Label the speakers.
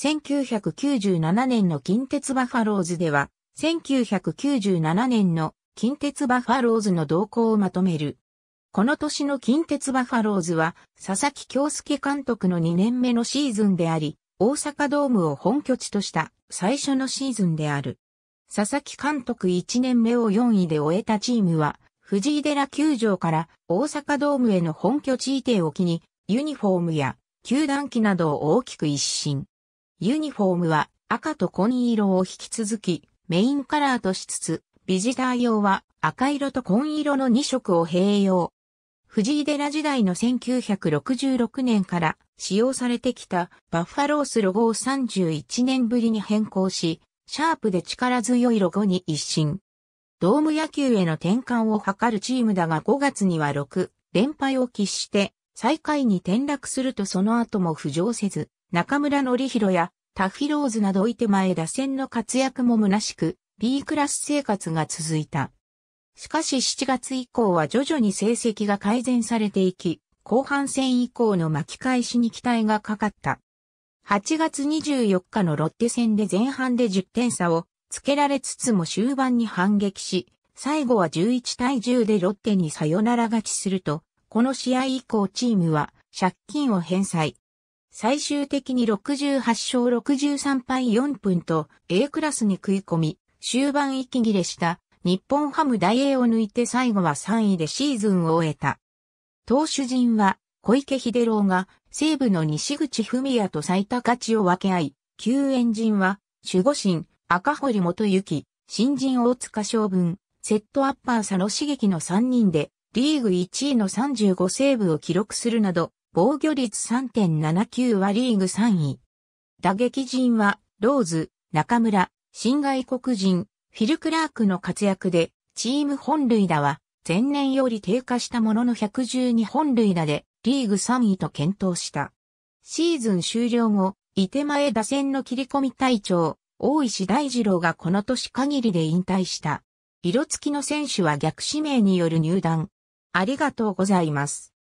Speaker 1: 1997年の近鉄バファローズでは、1997年の近鉄バファローズの動向をまとめる。この年の近鉄バファローズは、佐々木京介監督の2年目のシーズンであり、大阪ドームを本拠地とした最初のシーズンである。佐々木監督1年目を4位で終えたチームは、藤井寺球場から大阪ドームへの本拠地移転を機に、ユニフォームや球団機などを大きく一新。ユニフォームは赤と紺色を引き続きメインカラーとしつつ、ビジター用は赤色と紺色の2色を併用。藤井寺時代の1966年から使用されてきたバッファロースロゴを31年ぶりに変更し、シャープで力強いロゴに一新。ドーム野球への転換を図るチームだが5月には6連敗を喫して最下位に転落するとその後も浮上せず、中村ひろやタフィローズなどいて前打線の活躍も虚しく、B クラス生活が続いた。しかし7月以降は徐々に成績が改善されていき、後半戦以降の巻き返しに期待がかかった。8月24日のロッテ戦で前半で10点差をつけられつつも終盤に反撃し、最後は11対10でロッテにサヨナラ勝ちすると、この試合以降チームは借金を返済、最終的に68勝63敗4分と A クラスに食い込み、終盤息切れした日本ハム大 A を抜いて最後は3位でシーズンを終えた。投手陣は小池秀郎が西部の西口文也と最多勝ちを分け合い、救援陣は守護神赤堀元幸、新人大塚将軍、セットアッパー佐野茂樹の3人でリーグ1位の35セーブを記録するなど防御率3.79はリーグ3位。打撃陣は、ローズ、中村、新外国人、フィル・クラークの活躍で、チーム本塁打は、前年より低下したものの112本塁打で、リーグ3位と検討した。シーズン終了後、伊手前打線の切り込み隊長、大石大二郎がこの年限りで引退した。色付きの選手は逆指名による入団。ありがとうございます。